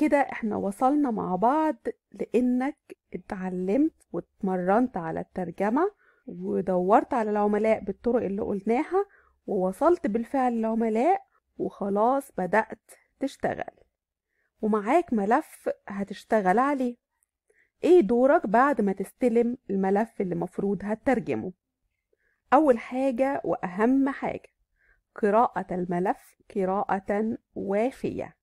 كده احنا وصلنا مع بعض لانك اتعلمت واتمرنت على الترجمة ودورت على العملاء بالطرق اللي قلناها ووصلت بالفعل للعملاء وخلاص بدأت تشتغل ومعاك ملف هتشتغل عليه ايه دورك بعد ما تستلم الملف اللي مفروض هترجمه اول حاجة واهم حاجة قراءة الملف قراءة وافية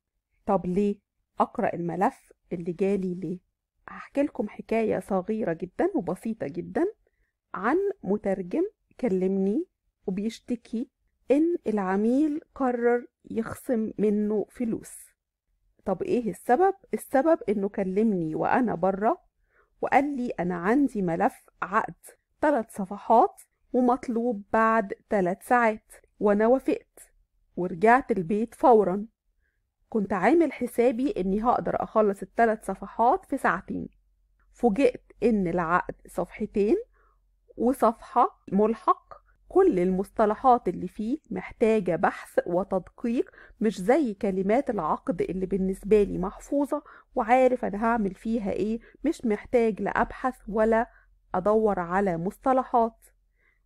طب ليه اقرأ الملف اللي جالي ليه هحكي لكم حكاية صغيرة جدا وبسيطة جدا عن مترجم كلمني وبيشتكي ان العميل قرر يخصم منه فلوس طب ايه السبب السبب انه كلمني وانا بره وقال لي أنا عندي ملف عقد ثلاث صفحات ومطلوب بعد ثلاث ساعات وأنا وافقت ورجعت البيت فورا كنت عامل حسابي إني هقدر أخلص الثلاث صفحات في ساعتين فوجئت إن العقد صفحتين وصفحة ملحق كل المصطلحات اللي فيه محتاجة بحث وتدقيق مش زي كلمات العقد اللي بالنسبة لي محفوظة وعارف أنا هعمل فيها إيه مش محتاج لأبحث ولا أدور على مصطلحات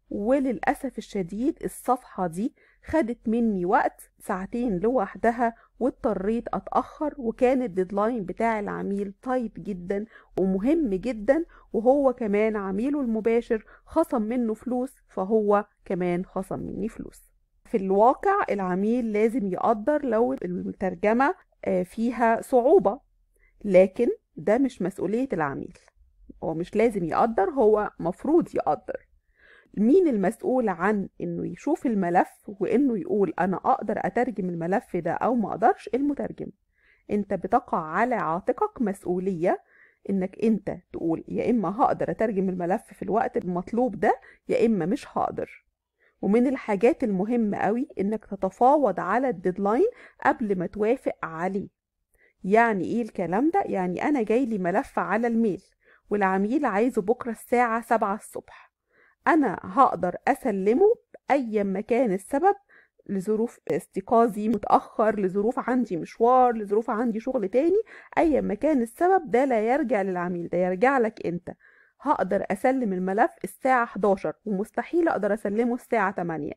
وللأسف الشديد الصفحة دي خدت مني وقت ساعتين لوحدها واضطريت اتاخر وكان الديدلاين بتاع العميل تايت جدا ومهم جدا وهو كمان عميله المباشر خصم منه فلوس فهو كمان خصم مني فلوس في الواقع العميل لازم يقدر لو الترجمه آه، فيها صعوبه لكن ده مش مسؤوليه العميل هو مش لازم يقدر هو مفروض يقدر مين المسؤول عن انه يشوف الملف وانه يقول انا اقدر اترجم الملف ده او ما اقدرش المترجم انت بتقع على عاتقك مسؤولية انك انت تقول يا اما هقدر اترجم الملف في الوقت المطلوب ده يا اما مش هقدر ومن الحاجات المهمة قوي انك تتفاوض على الديدلاين قبل ما توافق عليه يعني ايه الكلام ده يعني انا جاي لي ملف على الميل والعميل عايزه بكرة الساعة سبعة الصبح أنا هقدر أسلمه أيا ما كان السبب لظروف استيقاظي متأخر لظروف عندي مشوار لظروف عندي شغل تاني أيا ما كان السبب ده لا يرجع للعميل ده يرجع لك أنت هقدر أسلم الملف الساعة 11 ومستحيل أقدر أسلمه الساعة 8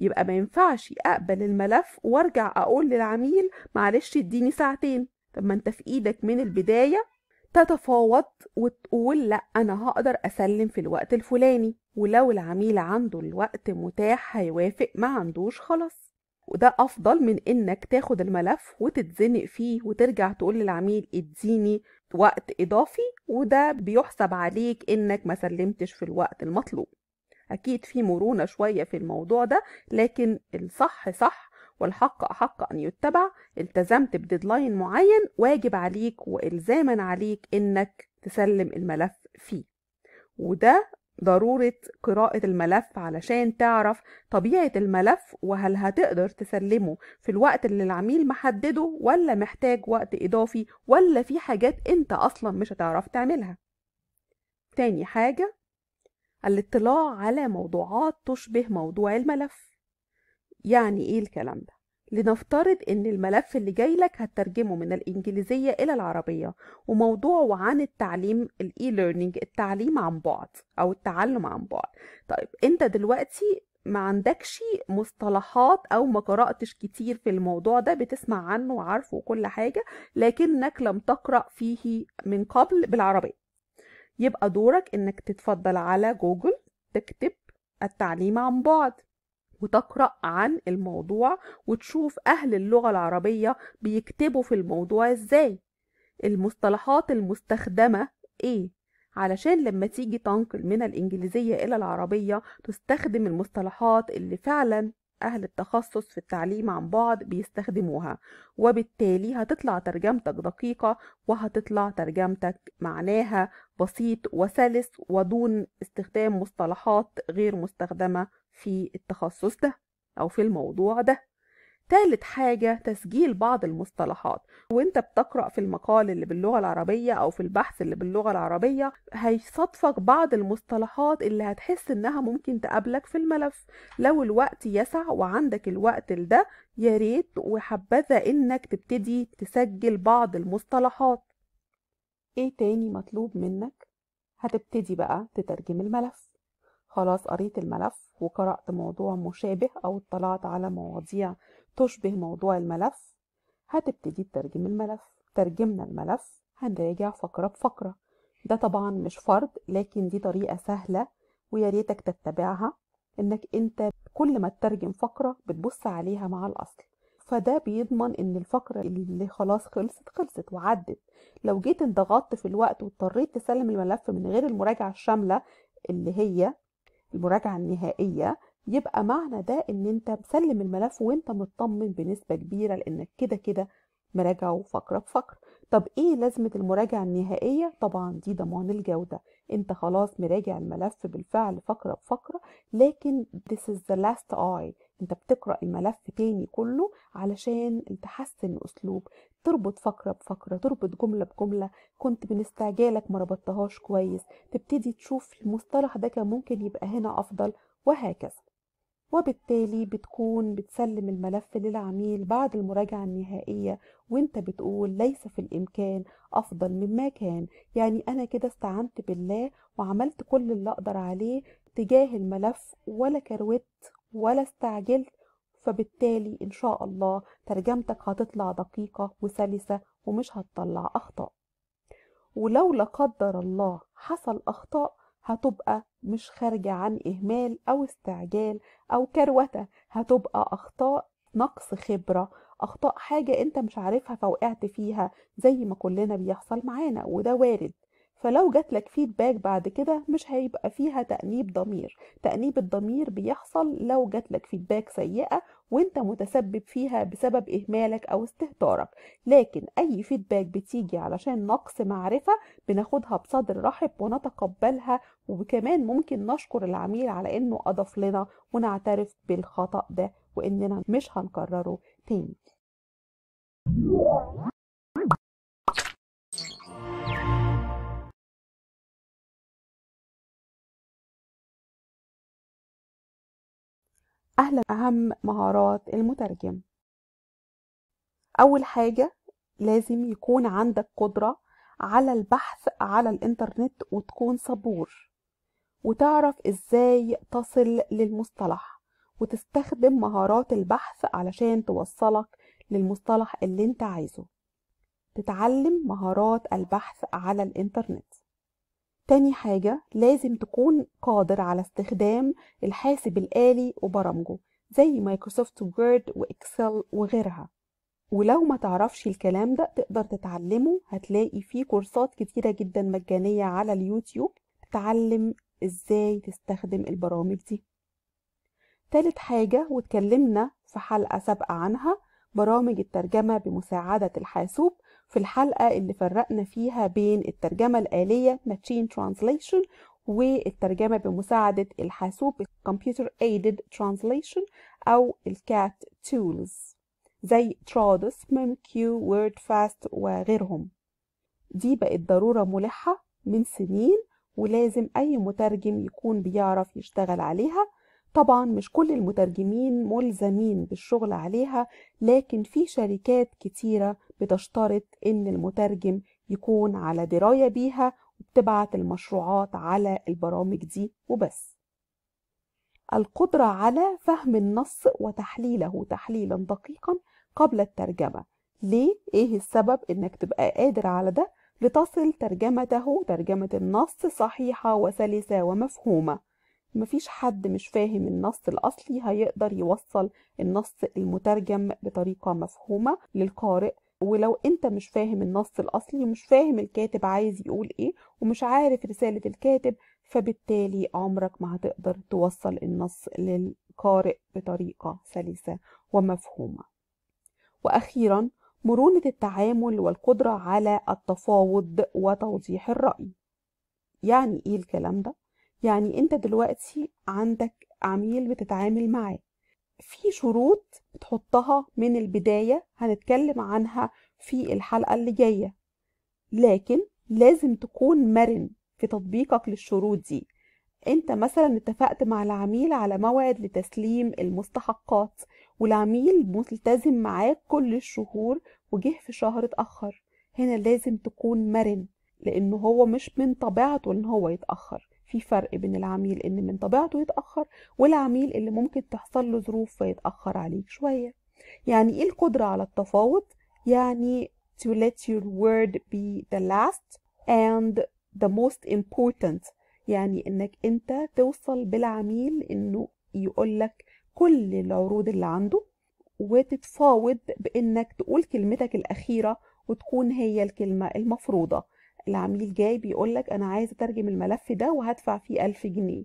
يبقى ما ينفعش أقبل الملف وأرجع أقول للعميل معلش اديني ساعتين طب ما أنت في إيدك من البداية تتفاوض وتقول لا أنا هقدر أسلم في الوقت الفلاني ولو العميل عنده الوقت متاح هيوافق ما عندوش خلاص وده أفضل من إنك تاخد الملف وتتزنق فيه وترجع تقول للعميل اديني وقت إضافي وده بيحسب عليك إنك ما سلمتش في الوقت المطلوب أكيد في مرونة شوية في الموضوع ده لكن الصح صح والحق أحق أن يتبع التزمت بديدلاين معين واجب عليك وإلزاما عليك إنك تسلم الملف فيه وده ضرورة قراءة الملف علشان تعرف طبيعة الملف وهل هتقدر تسلمه في الوقت اللي العميل محدده ولا محتاج وقت إضافي ولا في حاجات أنت أصلا مش هتعرف تعملها تاني حاجة الاطلاع على موضوعات تشبه موضوع الملف يعني ايه الكلام ده لنفترض ان الملف اللي جاي لك هتترجمه من الانجليزيه الى العربيه وموضوعه عن التعليم الاي ليرنينج التعليم عن بعد او التعلم عن بعد طيب انت دلوقتي ما عندكش مصطلحات او ما قراتش كتير في الموضوع ده بتسمع عنه وعارفه وكل حاجه لكنك لم تقرا فيه من قبل بالعربيه يبقى دورك انك تتفضل على جوجل تكتب التعليم عن بعد وتقرأ عن الموضوع وتشوف أهل اللغة العربية بيكتبوا في الموضوع إزاي المصطلحات المستخدمة إيه علشان لما تيجي تنقل من الإنجليزية إلى العربية تستخدم المصطلحات اللي فعلا أهل التخصص في التعليم عن بعد بيستخدموها وبالتالي هتطلع ترجمتك دقيقة وهتطلع ترجمتك معناها بسيط وسلس ودون استخدام مصطلحات غير مستخدمة في التخصص ده أو في الموضوع ده تالت حاجة تسجيل بعض المصطلحات وانت بتقرأ في المقال اللي باللغة العربية او في البحث اللي باللغة العربية هيصادفك بعض المصطلحات اللي هتحس انها ممكن تقابلك في الملف لو الوقت يسع وعندك الوقت لده ياريت وحبذا انك تبتدي تسجل بعض المصطلحات ايه تاني مطلوب منك هتبتدي بقى تترجم الملف خلاص قريت الملف وقرأت موضوع مشابه او اطلعت على مواضيع تشبه موضوع الملف هتبتدي تترجم الملف ترجمنا الملف هنراجع فقرة بفقرة ده طبعا مش فرض لكن دي طريقة سهلة ويا ريتك تتبعها انك انت كل ما تترجم فقرة بتبص عليها مع الاصل فده بيضمن ان الفقرة اللي خلاص خلصت خلصت وعدت لو جيت انضغطت في الوقت واضطريت تسلم الملف من غير المراجعة الشاملة اللي هي المراجعة النهائية يبقى معنى ده ان انت مسلم الملف وانت مطمن بنسبه كبيره لانك كده كده مراجعه فقره بفقره طب ايه لازمه المراجعه النهائيه طبعا دي ضمان الجوده انت خلاص مراجع الملف بالفعل فقره بفقره لكن this is the last eye انت بتقرا الملف تاني كله علشان تحسن اسلوب تربط فقره بفقره تربط جمله بجمله كنت من استعجالك ما ربطتهاش كويس تبتدي تشوف المصطلح ده كان ممكن يبقى هنا افضل وهكذا وبالتالي بتكون بتسلم الملف للعميل بعد المراجعة النهائية وانت بتقول ليس في الإمكان أفضل مما كان يعني أنا كده استعنت بالله وعملت كل اللي أقدر عليه تجاه الملف ولا كروت ولا استعجلت فبالتالي إن شاء الله ترجمتك هتطلع دقيقة وسلسة ومش هتطلع أخطاء ولو لا قدر الله حصل أخطاء هتبقى مش خارجة عن إهمال أو استعجال أو كروتة هتبقى أخطاء نقص خبرة أخطاء حاجة أنت مش عارفها فوقعت فيها زي ما كلنا بيحصل معانا وده وارد فلو جات لك فيدباك بعد كده مش هيبقى فيها تأنيب ضمير تأنيب الضمير بيحصل لو جات لك فيدباك سيئة وانت متسبب فيها بسبب إهمالك أو استهتارك لكن أي فيدباك بتيجي علشان نقص معرفة بناخدها بصدر رحب ونتقبلها وكمان ممكن نشكر العميل على انه اضاف لنا ونعترف بالخطأ ده واننا مش هنكرره تاني أهلا أهم مهارات المترجم أول حاجة لازم يكون عندك قدرة على البحث على الإنترنت وتكون صبور وتعرف ازاي تصل للمصطلح وتستخدم مهارات البحث علشان توصلك للمصطلح اللي انت عايزه تتعلم مهارات البحث على الانترنت تاني حاجة لازم تكون قادر على استخدام الحاسب الآلي وبرامجه زي مايكروسوفت وورد وإكسل وغيرها ولو ما تعرفش الكلام ده تقدر تتعلمه هتلاقي فيه كورسات كتيرة جدا مجانية على اليوتيوب تتعلم ازاي تستخدم البرامج دي تالت حاجة واتكلمنا في حلقة سابقة عنها برامج الترجمة بمساعدة الحاسوب في الحلقة اللي فرقنا فيها بين الترجمة الآلية Machine Translation والترجمة بمساعدة الحاسوب Computer Aided Translation أو الكات Tools زي Trados, MemQ, WordFast وغيرهم دي بقت ضرورة ملحة من سنين ولازم أي مترجم يكون بيعرف يشتغل عليها طبعا مش كل المترجمين ملزمين بالشغل عليها لكن في شركات كتيرة بتشترط إن المترجم يكون على دراية بيها وبتبعت المشروعات على البرامج دي وبس القدرة على فهم النص وتحليله تحليلا دقيقا قبل الترجمة ليه؟ إيه السبب إنك تبقى قادر على ده؟ لتصل ترجمته ترجمة النص صحيحة وسلسة ومفهومة مفيش حد مش فاهم النص الأصلي هيقدر يوصل النص المترجم بطريقة مفهومة للقارئ ولو انت مش فاهم النص الأصلي ومش فاهم الكاتب عايز يقول ايه ومش عارف رسالة الكاتب فبالتالي عمرك ما هتقدر توصل النص للقارئ بطريقة سلسة ومفهومة وأخيرا مرونة التعامل والقدرة على التفاوض وتوضيح الرأي يعني إيه الكلام ده؟ يعني أنت دلوقتي عندك عميل بتتعامل معاه في شروط بتحطها من البداية هنتكلم عنها في الحلقة اللي جاية لكن لازم تكون مرن في تطبيقك للشروط دي انت مثلا اتفقت مع العميل على موعد لتسليم المستحقات والعميل ملتزم معاك كل الشهور وجه في شهر اتأخر هنا لازم تكون مرن لأن هو مش من طبيعته إن هو يتأخر في فرق بين العميل إن من طبيعته يتأخر والعميل اللي ممكن تحصل له ظروف فيتأخر عليك شوية يعني إيه القدرة على التفاوض؟ يعني to let your word be the last and the most important يعني إنك أنت توصل بالعميل إنه يقولك كل العروض اللي عنده وتتفاوض بإنك تقول كلمتك الأخيرة وتكون هي الكلمة المفروضة العميل جاي بيقولك أنا عايز أترجم الملف ده وهدفع فيه ألف جنيه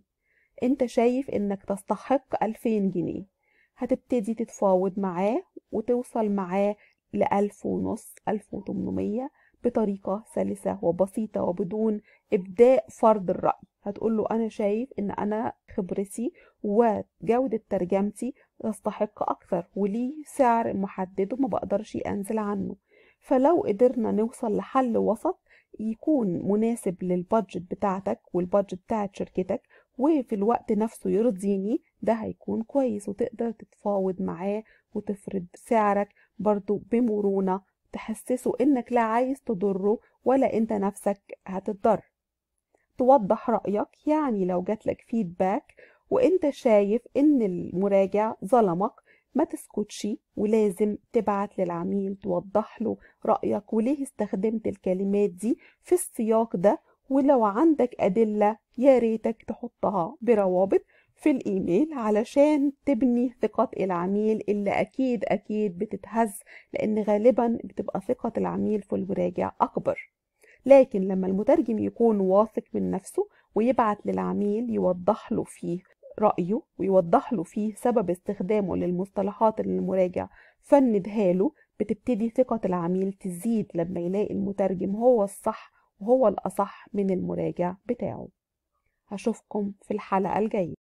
أنت شايف إنك تستحق ألفين جنيه هتبتدي تتفاوض معاه وتوصل معاه لألف ونص ألف وتمنمية بطريقة سلسة وبسيطة وبدون إبداء فرض الرأي هتقول له انا شايف ان انا خبرتي وجودة ترجمتي تستحق اكثر وليه سعر محدد وما بقدرش انزل عنه فلو قدرنا نوصل لحل وسط يكون مناسب للبادجت بتاعتك والبادجت بتاعت شركتك وفي الوقت نفسه يرضيني ده هيكون كويس وتقدر تتفاوض معاه وتفرض سعرك برضو بمرونة تحسسه انك لا عايز تضره ولا انت نفسك هتضر توضح رأيك يعني لو جاتلك فيدباك وانت شايف ان المراجع ظلمك ما تسكتش ولازم تبعت للعميل توضح له رأيك وليه استخدمت الكلمات دي في السياق ده ولو عندك أدلة يا ريتك تحطها بروابط في الإيميل علشان تبني ثقة العميل اللي أكيد أكيد بتتهز لأن غالبا بتبقى ثقة العميل في المراجع أكبر لكن لما المترجم يكون واثق من نفسه ويبعت للعميل يوضح له فيه رأيه ويوضح له فيه سبب استخدامه للمصطلحات اللي المراجع فندها له بتبتدي ثقة العميل تزيد لما يلاقي المترجم هو الصح وهو الأصح من المراجع بتاعه أشوفكم في الحلقة الجاية